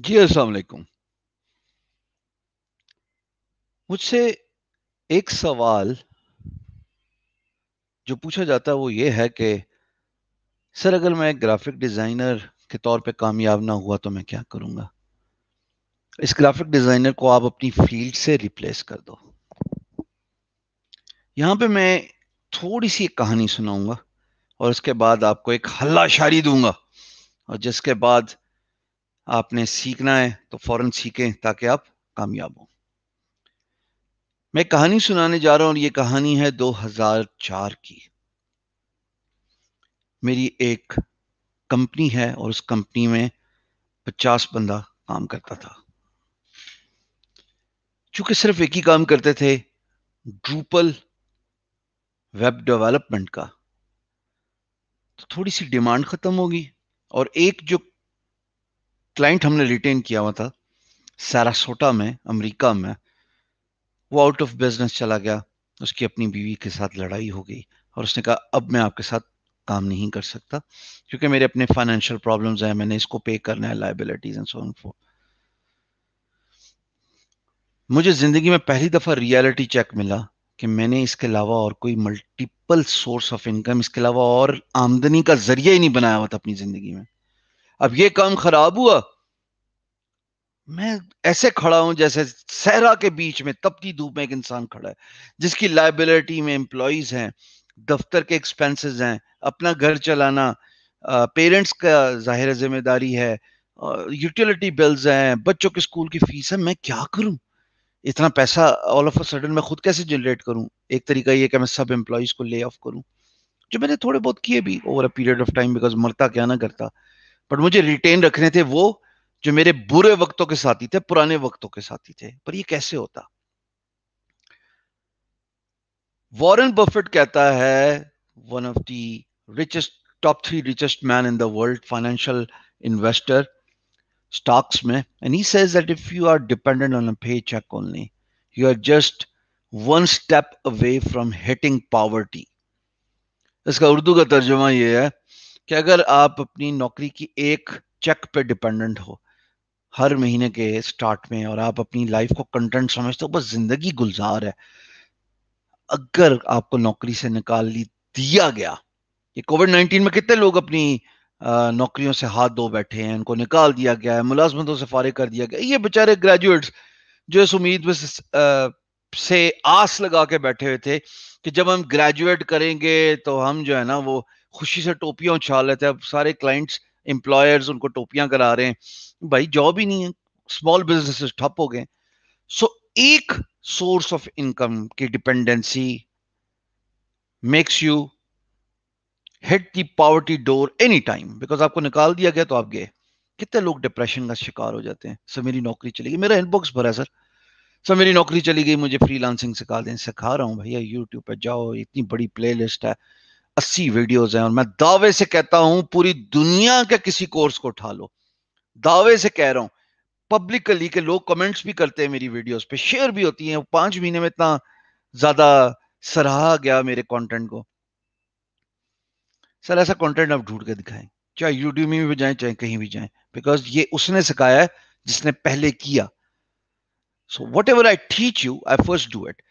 जी अस्सलाम मुझसे एक सवाल जो पूछा जाता है वो ये है कि सर अगर मैं ग्राफिक डिज़ाइनर के तौर पे कामयाब ना हुआ तो मैं क्या करूँगा इस ग्राफिक डिज़ाइनर को आप अपनी फील्ड से रिप्लेस कर दो यहाँ पे मैं थोड़ी सी कहानी सुनाऊंगा और उसके बाद आपको एक हल्लाशारी दूंगा और जिसके बाद आपने सीखना है तो फौरन सीखें ताकि आप कामयाब हों मैं कहानी सुनाने जा रहा हूं और ये कहानी है 2004 की मेरी एक कंपनी है और उस कंपनी में 50 बंदा काम करता था चूंकि सिर्फ एक ही काम करते थे ड्रूपल वेब डेवलपमेंट का तो थोड़ी सी डिमांड खत्म होगी और एक जो क्लाइंट हमने रिटेन किया हुआ था सैरासोटा में अमेरिका में वो आउट ऑफ बिजनेस चला गया उसकी अपनी बीवी के साथ लड़ाई हो गई और उसने कहा अब मैं आपके साथ काम नहीं कर सकता क्योंकि मेरे अपने फाइनेंशियल प्रॉब्लम्स हैं मैंने इसको पे करना है liabilities and so on for मुझे जिंदगी में पहली दफा रियलिटी चेक मिला कि मैंने इसके अलावा और कोई मल्टीपल सोर्स ऑफ इनकम इसके अलावा और आमदनी का जरिया ही नहीं बनाया हुआ था अपनी जिंदगी में अब ये काम खराब हुआ मैं ऐसे खड़ा हूं जैसे सहरा के बीच में तपती धूप में एक इंसान खड़ा है जिसकी लाइबिलिटी में एम्प्लॉज हैं दफ्तर के एक्सपेंसेस हैं अपना घर चलाना पेरेंट्स का जाहिर जिम्मेदारी है यूटिलिटी बिल्स हैं बच्चों के स्कूल की फीस है मैं क्या करूं इतना पैसा ऑल ऑफ अ सडन मैं खुद कैसे जनरेट करूं एक तरीका ये कि मैं सब एम्प्लॉज को ले ऑफ करूं जो मैंने थोड़े बहुत किए भी over a period of time because मरता क्या ना करता बट मुझे रिटेन रखने थे वो जो मेरे बुरे वक्तों के साथी थे पुराने वक्तों के साथी थे पर ये कैसे होता वॉरेन बफेट कहता है one of the richest top three richest man in the world financial investor stocks में and he says that if you are dependent on pay cheque only you are just one step away from hitting poverty इसका उर्दू का तर्जुमा यह है कि अगर आप अपनी नौकरी की एक चेक पे डिपेंडेंट हो हर महीने के स्टार्ट में और आप अपनी लाइफ को कंटेंट समझते हो बस जिंदगी गुलजार है अगर आपको नौकरी से निकाल ली दिया गया ये कोविड नाइन्टीन में कितने लोग अपनी नौकरियों से हाथ धो बैठे हैं उनको निकाल दिया गया है मुलाजमतों से फारिग कर दिया गया ये बेचारे ग्रेजुएट्स जो इस उम्मीद में से आस लगा के बैठे हुए थे कि जब हम ग्रेजुएट करेंगे तो हम जो है ना वो खुशी से टोपियां उछाल लेते हैं अब सारे क्लाइंट्स एम्प्लॉयर्स उनको टोपियां करा रहे हैं भाई जॉब ही नहीं है स्मॉल बिजनेस ठप हो गए सो एक सोर्स ऑफ इनकम की dependency makes you hit the poverty door any time because आपको निकाल दिया गया तो आप गए कितने लोग डिप्रेशन का शिकार हो जाते हैं सर मेरी नौकरी चली गई मेरा इनबॉक्स भरा है सर सर मेरी नौकरी चली गई मुझे फ्रीलांसिंग सिखा दें सिखा रहा हूँ भैया यूट्यूब पर जाओ इतनी बड़ी प्ले लिस्ट है अस्सी वीडियोज हैं और मैं दावे से कहता हूं पूरी दुनिया के किसी कोर्स को उठा लो दावे से कह रहा हूं पब्लिकली के लोग कमेंट्स भी करते हैं मेरी वीडियोस पे शेयर भी होती हैं पांच महीने में इतना ज्यादा सराहा गया मेरे कंटेंट को सर ऐसा कंटेंट आप ढूंढ के दिखाएं चाहे यूट्यूब में भी जाएं चाहे कहीं भी जाएं बिकॉज ये उसने सिखाया है जिसने पहले किया so whatever I teach you I first do it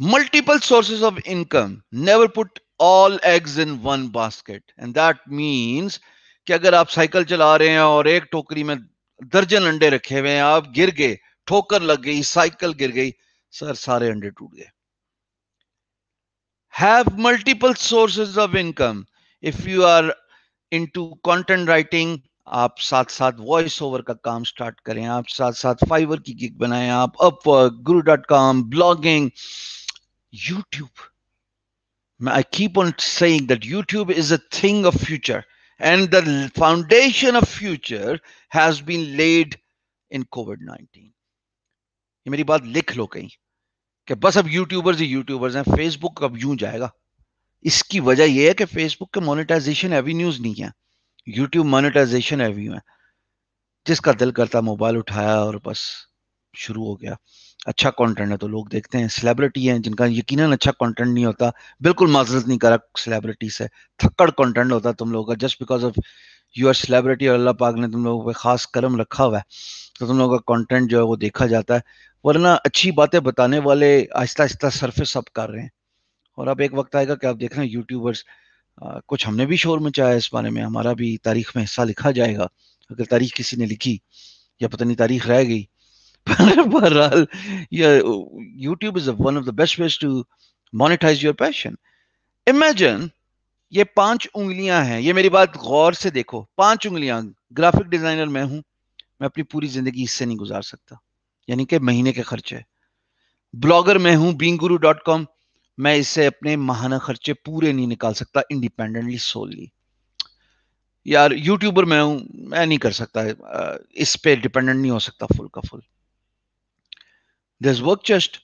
multiple sources of income never put all eggs in one basket and that means कि अगर आप साइकिल चला रहे हैं और एक टोकरी में दर्जन अंडे रखे हुए हैं आप गिर गए ठोकर लग गई साइकिल गिर गई सर सारे अंडे टूट गए have multiple sources of income if you are into content writing आप साथ साथ वॉइस ओवर का काम स्टार्ट करें आप साथ साथ फाइवर की गिग बनाएं आप Upwork Guru dot com blogging YouTube. I keep on saying that YouTube is a thing of future, and the foundation of future has been laid in COVID 19. ये मेरी बात लिख लो कहीं कि बस अब यूट्यूबर्स ही यूट्यूबर्स हैं फेसबुक अब यूं जाएगा इसकी वजह यह है कि फेसबुक के मोनेटाइजेशन एवेन्यूज नहीं है यूट्यूब मोनेटाइजेशन एवेन्यू है जिसका दिल करता मोबाइल उठाया और बस शुरू हो गया अच्छा कंटेंट है तो लोग देखते हैं सेलिब्रिटी हैं जिनका यकीनन अच्छा कंटेंट नहीं होता बिल्कुल माजरत नहीं करा सेलिब्रिटी से थक्कड़ कंटेंट होता तुम लोगों का just because of your celebrity और अल्लाह पाक ने तुम लोगों पे खास करम रखा हुआ है तो तुम लोगों का कॉन्टेंट जो है वो देखा जाता है वरना अच्छी बातें बताने वाले आहिस्ता आहिस्ता सरफेस अप कर रहे हैं और अब एक वक्त आएगा कि आप देख रहे हैं यूट्यूबर्स कुछ हमने भी शोर मचाया है इस बारे में हमारा भी तारीख में हिस्सा लिखा जाएगा अगर तारीख किसी ने लिखी या पता नहीं तारीख रह गई but yeah, uh, YouTube is a, one of the best ways to monetize your passion. Imagine ये पांच उंगलियां हैं ये मेरी बात गौर से देखो पांच उंगलियां ग्राफिक डिजाइनर मैं हूं मैं अपनी पूरी जिंदगी इससे नहीं गुजार सकता यानी कि महीने के खर्चे ब्लॉगर मैं हूं बींग गुरु डॉट कॉम मैं इससे अपने महाना खर्चे पूरे नहीं निकाल सकता इंडिपेंडेंटली सोलली यार यूट्यूबर मैं हूं मैं नहीं कर सकता इस पे डिपेंडेंट नहीं हो सकता फुल का full there's work chest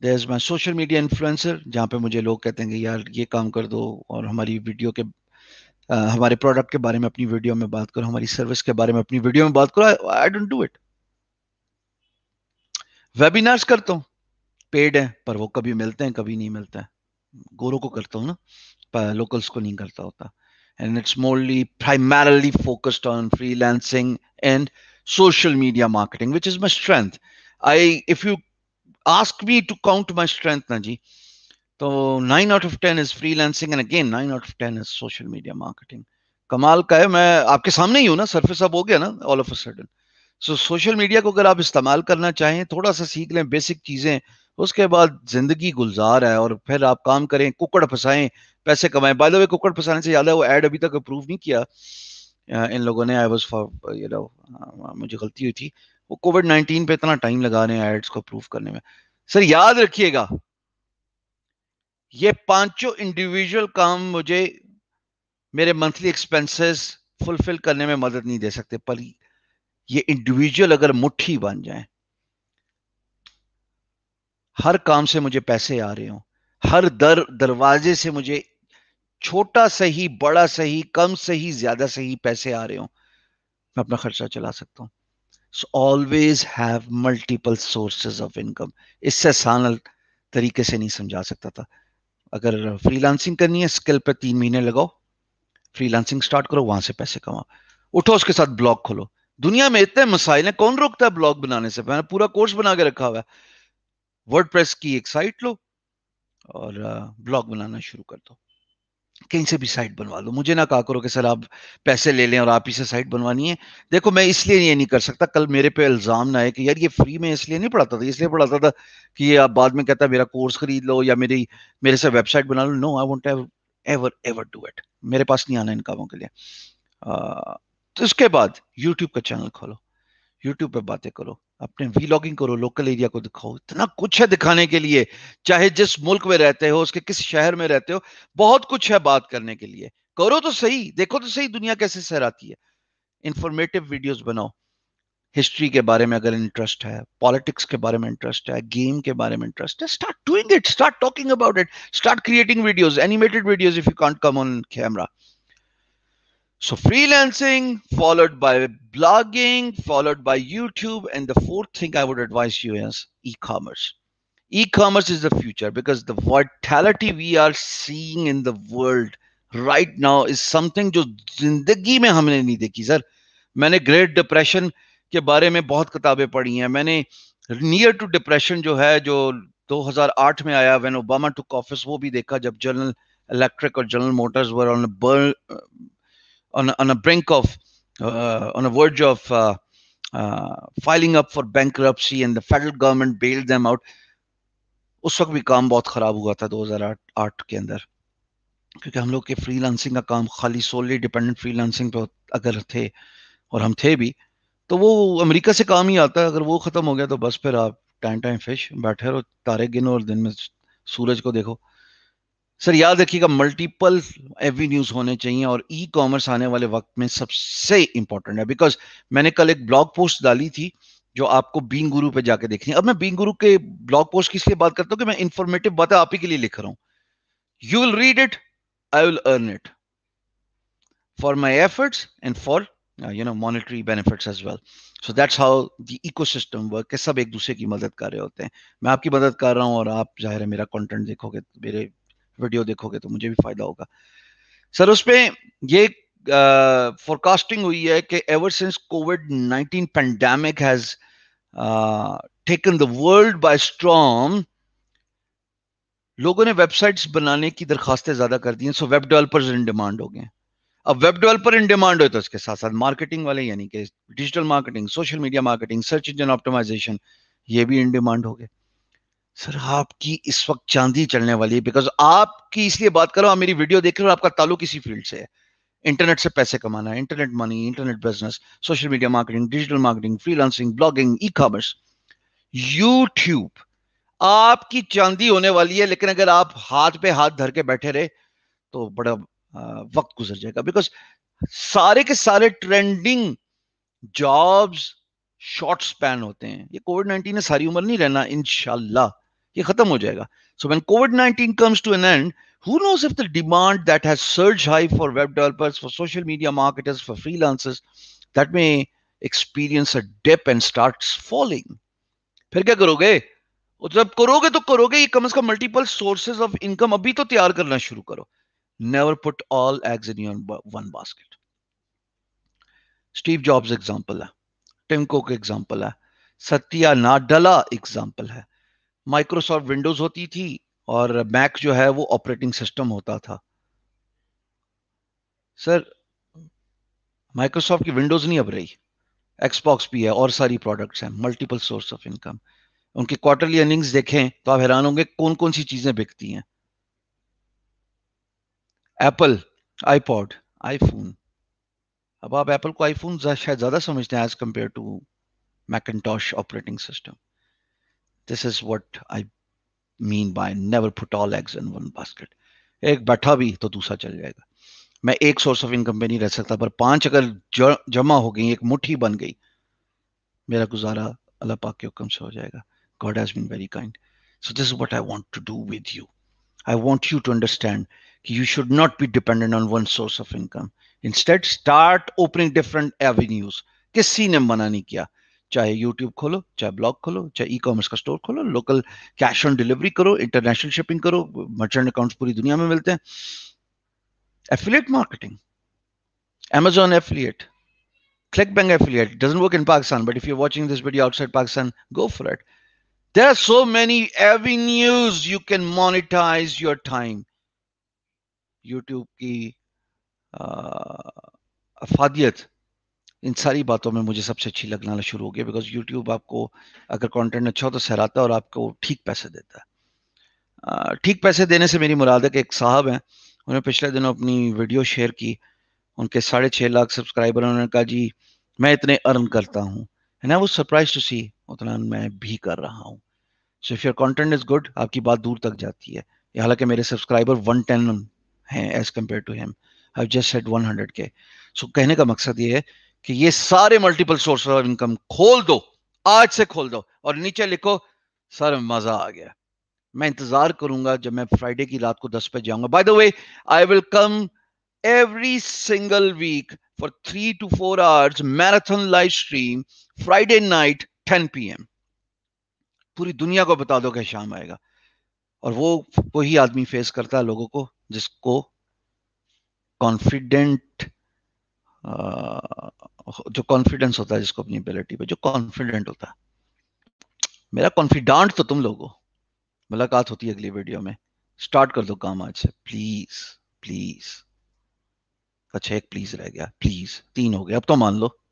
there's my social media influencer जहाँ पे मुझे लोग कहते हैं कि यार ये काम कर दो और हमारी वीडियो के आ, हमारे प्रोडक्ट के बारे में अपनी वीडियो में बात करो हमारी सर्विस के बारे में अपनी वीडियो में बात करो I don't do it webinars करता हूँ पेड है पर वो कभी मिलते हैं कभी नहीं मिलते हैं गोरों को करता हूँ ना लोकल्स को नहीं करता होता and it's morally focused on on freelancing and social media marketing which is my strength I if you ask me to count my strength, Naji, so तो nine out of ten is freelancing, and again, nine out of ten is social media marketing. कमाल का है मैं आपके सामने ही हूँ ना surface अब हो गया ना all of a sudden so social media को अगर आप इस्तेमाल करना चाहें थोड़ा सा सीख लें बेसिक चीज़ें उसके बाद जिंदगी गुलजार है और फिर आप काम करें कुकड़ फंसाएं पैसे कमाएं बाय द वे कुकड़ फंसाने से ज़्यादा वो एड अभी तक अप्रूव नहीं किया इन लोगों ने I was for you know मुझे गलती हुई थी वो कोविड नाइन्टीन पे इतना टाइम लगा रहे हैं एड्स को अप्रूव करने में सर याद रखिएगा ये पांचों इंडिविजुअल काम मुझे मेरे मंथली एक्सपेंसेस फुलफिल करने में मदद नहीं दे सकते पर ये इंडिविजुअल अगर मुट्ठी बन जाए हर काम से मुझे पैसे आ रहे हो हर दर दरवाजे से मुझे छोटा सही बड़ा सही कम सही ज्यादा सही पैसे आ रहे हो मैं अपना खर्चा चला सकता हूं so always have multiple sources of income इससे आसान तरीके से नहीं समझा सकता था अगर फ्रीलांसिंग करनी है स्किल पर तीन महीने लगाओ फ्रीलांसिंग स्टार्ट करो वहां से पैसे कमाओ उठो उसके साथ ब्लॉग खोलो दुनिया में इतने मसाइल हैं कौन रोकता है ब्लॉग बनाने से मैंने पूरा कोर्स बना के रखा हुआ है वर्ड की एक साइट लो और ब्लॉग बनाना शुरू कर दो कहीं से भी साइट बनवा लो मुझे ना कहा करो कि सर आप पैसे ले लें और आप ही से साइट बनवानी है देखो मैं इसलिए ये नहीं कर सकता कल मेरे पे इल्ज़ाम ना है कि यार ये फ्री में इसलिए नहीं पढ़ाता था इसलिए पढ़ाता था कि ये आप बाद में कहता मेरा कोर्स खरीद लो या मेरी मेरे से वेबसाइट बना लो no I won't ever ever do it मेरे पास नहीं आना इन कामों के लिए आ, तो उसके बाद यूट्यूब का चैनल खोलो यूट्यूब पर बातें करो अपने वीलॉगिंग करो लोकल एरिया को दिखाओ इतना कुछ है दिखाने के लिए चाहे जिस मुल्क में रहते हो उसके किस शहर में रहते हो बहुत कुछ है बात करने के लिए करो तो सही देखो तो सही दुनिया कैसे सहराती है इंफॉर्मेटिव वीडियोस बनाओ हिस्ट्री के बारे में अगर इंटरेस्ट है पॉलिटिक्स के बारे में इंटरेस्ट है गेम के बारे में इंटरेस्ट है start doing it start talking about it start creating videos animated videos if you can't come on camera So freelancing followed by blogging followed by YouTube and the fourth thing I would advise you is e-commerce. E-commerce is the future because the vitality we are seeing in the world right now is something जो जिंदगी में हमने नहीं देखी sir मैंने great depression के बारे में बहुत किताबें पढ़ी हैं मैंने नियर टू डिप्रेशन जो है जो 2008 में आया व्हेन ओबामा टुक ऑफिस वो भी देखा जब जनरल इलेक्ट्रिक और General Motors war on on on a brink of uh, on a verge of uh, uh, filing up for bankruptcy and the federal government bailed them out उस वक्त भी काम बहुत ख़राब हुआ था 2008 के अंदर क्योंकि हम लोग के फ्रीलांसिंग का काम खाली सोलली डिपेंडेंट फ्रीलांसिंग पे अगर थे और हम थे भी तो वो अमेरिका से काम ही आता है अगर वो ख़त्म हो गया तो बस फिर आप टाइम टाइम फिश बैठे रहो तारे गिनो और दिन में सूरज को देखो सर याद रखिएगा मल्टीपल एवेन्यूज होने चाहिए और ई e कॉमर्स आने वाले वक्त में सबसे इंपॉर्टेंट है बिकॉज मैंने कल एक ब्लॉग पोस्ट डाली थी जो आपको बींग गुरु पे जाके देखनी है अब मैं बींग गुरु के ब्लॉग पोस्ट किस लिए बात करता हूँ कि मैं इंफॉर्मेटिव बातें आप ही के लिए लिख रहा हूँ you will read it I will earn it for my efforts and for you no monetary benefit as well so that's how the ecosystem work है सब एक दूसरे की मदद कर रहे होते हैं मैं आपकी मदद कर रहा हूँ और आप जाहिर है मेरा कॉन्टेंट देखोगे मेरे वीडियो देखोगे तो मुझे भी फायदा होगा सर उसमें ये फोरकास्टिंग uh, हुई है कि ever since Covid nineteen pandemic has taken the world by storm लोगों ने वेबसाइट्स बनाने की दरखास्तें ज्यादा कर दी हैं so web developers in demand हो गए अब वेब डेवलपर इन डिमांड हो तो उसके साथ साथ मार्केटिंग वाले यानी कि digital marketing social media marketing search engine optimization ये भी इन डिमांड हो गए सर आपकी इस वक्त चांदी चलने वाली है बिकॉज आपकी इसलिए बात कर रहा हूँ मेरी वीडियो देख रहे हो आपका ताल्लुक इसी फील्ड से है इंटरनेट से पैसे कमाना है internet money internet business social media marketing digital marketing freelancing blogging ecommerce YouTube आपकी चांदी होने वाली है लेकिन अगर आप हाथ पे हाथ धर के बैठे रहे तो बड़ा वक्त गुजर जाएगा बिकॉज सारे के सारे ट्रेंडिंग जॉब्स शॉर्ट स्पैन होते हैं ये कोविड नाइन्टीन ने सारी उम्र नहीं रहना इनशाला ये खत्म हो जाएगा so when Covid 19 comes to an end who knows if the demand that has surged high for web developers for social media marketers for freelancers that may experience a dip and starts falling फिर क्या करोगे जब करोगे तो करोगे ये कम से कम मल्टीपल सोर्सेज ऑफ इनकम अभी तो तैयार करना शुरू करो never put all eggs in your one basket Steve Jobs example है टिमको का एग्जांपल है सत्या नाडला एग्जांपल है माइक्रोसॉफ्ट विंडोज होती थी और मैक जो है वो ऑपरेटिंग सिस्टम होता था सर माइक्रोसॉफ्ट की विंडोज नहीं अब रही एक्सबॉक्स भी है और सारी प्रोडक्ट्स हैं मल्टीपल सोर्स ऑफ इनकम उनकी क्वार्टरली अर्निंग्स देखें तो आप हैरान होंगे कौन कौन सी चीजें बिकती हैं एप्पल आईपॉड आईफोन अब आप एप्पल को आईफोन शायद ज्यादा समझते हैं as compare to Macintosh operating system This is what I mean by never put all eggs in one basket. एक बैठा भी तो दूसरा चल जाएगा मैं एक सोर्स ऑफ इनकम पे नहीं रह सकता पर पांच अगर जमा हो गई एक मुट्ठी बन गई मेरा गुजारा अल्लाह पाक के हुक्म से हो जाएगा God has been very kind so this is what I want to do with you I want you to understand कि you should not be dependent on one source of income instead start opening different avenues किसी ने मना नहीं किया चाहे YouTube खोलो चाहे blog खोलो चाहे ई कॉमर्स का स्टोर खोलो लोकल कैश ऑन डिलीवरी करो इंटरनेशनल शिपिंग करो मर्चेंट अकाउंट पूरी दुनिया में मिलते हैं affiliate marketing Amazon affiliate ClickBank affiliate doesn't work in Pakistan but if you watching this video outside Pakistan go for it there are so many avenues you can monetise your time YouTube की अफादियत uh, इन सारी बातों में मुझे सबसे अच्छी लगना शुरू हो गया बिकॉज यूट्यूब आपको अगर कॉन्टेंट अच्छा हो तो सहराता है और आपको ठीक पैसे देता है ठीक पैसे देने से मेरी मुराद है कि एक साहब हैं उन्होंने पिछले दिनों अपनी वीडियो शेयर की उनके साढ़े छः लाख सब्सक्राइबर उन्होंने कहा जी मैं इतने अर्न करता हूँ है ना वो सरप्राइज टू सी उतना मैं भी कर रहा हूँ so if your content is good आपकी बात दूर तक जाती है हालांकि मेरे सब्सक्राइबर वन टेन हैं as compare to him I just set one hundred K so कहने का मकसद ये है कि ये सारे मल्टीपल सोर्स ऑफ इनकम खोल दो आज से खोल दो और नीचे लिखो सर मजा आ गया मैं इंतजार करूंगा जब मैं फ्राइडे की रात को दस बजे जाऊंगा by the way I will come every single week for three two four hours marathon live stream Friday night 10 P पूरी दुनिया को बता दो कि शाम आएगा और वो वही आदमी फेस करता है लोगों को जिसको कॉन्फिडेंट जो कॉन्फिडेंस होता है जिसको अपनी एबिलिटी पे जो कॉन्फिडेंट होता है मेरा कॉन्फिडेंट तो तुम लोगों मुलाकात होती है अगली वीडियो में स्टार्ट कर दो काम आज से प्लीज प्लीज अच्छा एक प्लीज रह गया प्लीज तीन हो गया अब तो मान लो